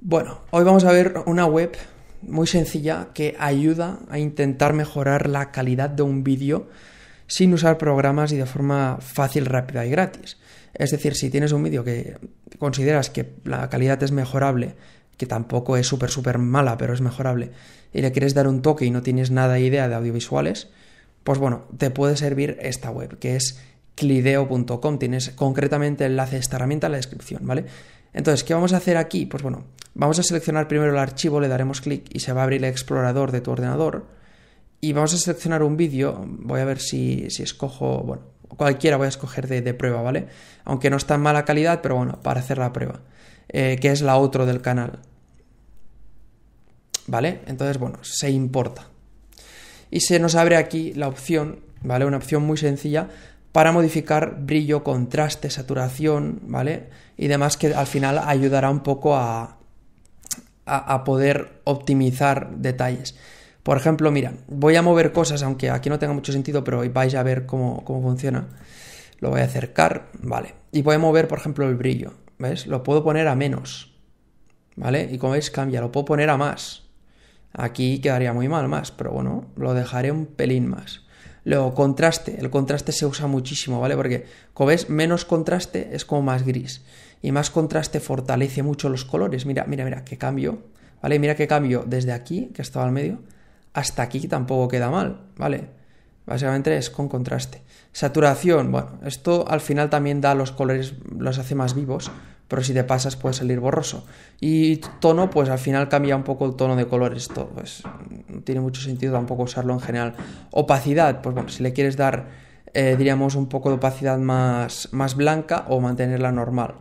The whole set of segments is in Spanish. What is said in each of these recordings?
Bueno, hoy vamos a ver una web muy sencilla que ayuda a intentar mejorar la calidad de un vídeo sin usar programas y de forma fácil, rápida y gratis. Es decir, si tienes un vídeo que consideras que la calidad es mejorable, que tampoco es súper, súper mala, pero es mejorable, y le quieres dar un toque y no tienes nada de idea de audiovisuales, pues bueno, te puede servir esta web, que es clideo.com. Tienes concretamente el enlace de esta herramienta en la descripción, ¿vale? Entonces, ¿qué vamos a hacer aquí? Pues bueno, vamos a seleccionar primero el archivo, le daremos clic y se va a abrir el explorador de tu ordenador. Y vamos a seleccionar un vídeo. Voy a ver si, escojo, bueno, cualquiera voy a escoger de, prueba, ¿vale? Aunque no está en mala calidad, pero bueno, para hacer la prueba, eh, que es la otro del canal. ¿Vale? Entonces, bueno, se importa. Y se nos abre aquí la opción, ¿vale? Una opción muy sencilla para modificar brillo, contraste, saturación, ¿vale? Y demás que al final ayudará un poco a, a, poder optimizar detalles. Por ejemplo, mira, voy a mover cosas, aunque aquí no tenga mucho sentido, pero vais a ver cómo, cómo funciona. Lo voy a acercar, vale. Y voy a mover, por ejemplo, el brillo. ¿Ves? Lo puedo poner a menos. ¿Vale? Y como veis, cambia. Lo puedo poner a más. Aquí quedaría muy mal más, pero bueno, lo dejaré un pelín más. Luego, contraste. El contraste se usa muchísimo, ¿vale? Porque, como ves, menos contraste es como más gris. Y más contraste fortalece mucho los colores. Mira, mira, mira, qué cambio. ¿Vale? Mira qué cambio desde aquí, que estaba al medio, hasta aquí tampoco queda mal, ¿vale? Básicamente es con contraste. Saturación, bueno, esto al final también da los colores, los hace más vivos, pero si te pasas puede salir borroso. Y tono, pues al final cambia un poco el tono de colores. Esto, pues tiene mucho sentido tampoco usarlo en general. Opacidad, pues bueno, si le quieres dar, eh, diríamos, un poco de opacidad más, más blanca o mantenerla normal.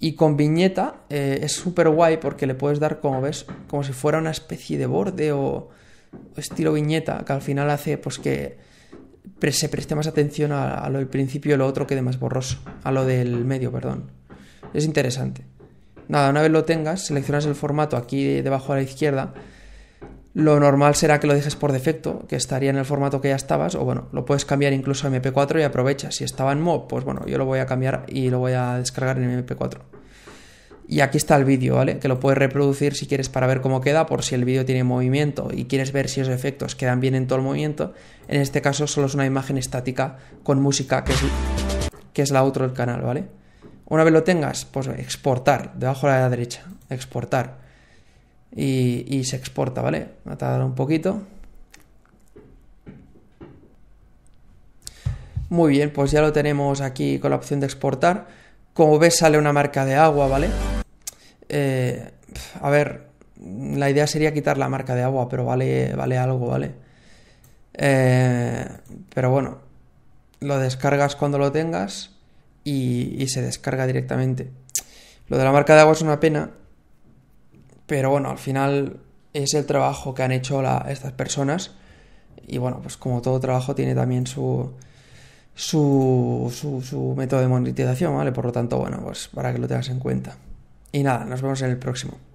Y con viñeta eh, es súper guay porque le puedes dar, como ves, como si fuera una especie de borde o estilo viñeta, que al final hace pues que se preste más atención a, a lo del principio y lo otro quede más borroso, a lo del medio, perdón. Es interesante. Nada, una vez lo tengas, seleccionas el formato aquí debajo a la izquierda lo normal será que lo dejes por defecto, que estaría en el formato que ya estabas, o bueno, lo puedes cambiar incluso a MP4 y aprovecha. Si estaba en MOB, pues bueno, yo lo voy a cambiar y lo voy a descargar en MP4. Y aquí está el vídeo, ¿vale? Que lo puedes reproducir si quieres para ver cómo queda, por si el vídeo tiene movimiento y quieres ver si los efectos quedan bien en todo el movimiento. En este caso solo es una imagen estática con música, que es, que es la otro del canal, ¿vale? Una vez lo tengas, pues exportar, debajo de la derecha, exportar y, se exporta, ¿vale? a tardar un poquito. Muy bien, pues ya lo tenemos aquí con la opción de exportar. Como ves, sale una marca de agua, ¿vale? Eh, a ver, la idea sería quitar la marca de agua, pero vale, vale algo, ¿vale? Eh, pero bueno, lo descargas cuando lo tengas y se descarga directamente. Lo de la marca de agua es una pena pero bueno, al final es el trabajo que han hecho estas personas. Y bueno, pues como todo trabajo tiene también su, su, su método de monetización, ¿vale? Por lo tanto, bueno, pues para que lo tengas en cuenta. Y nada, nos vemos en el próximo.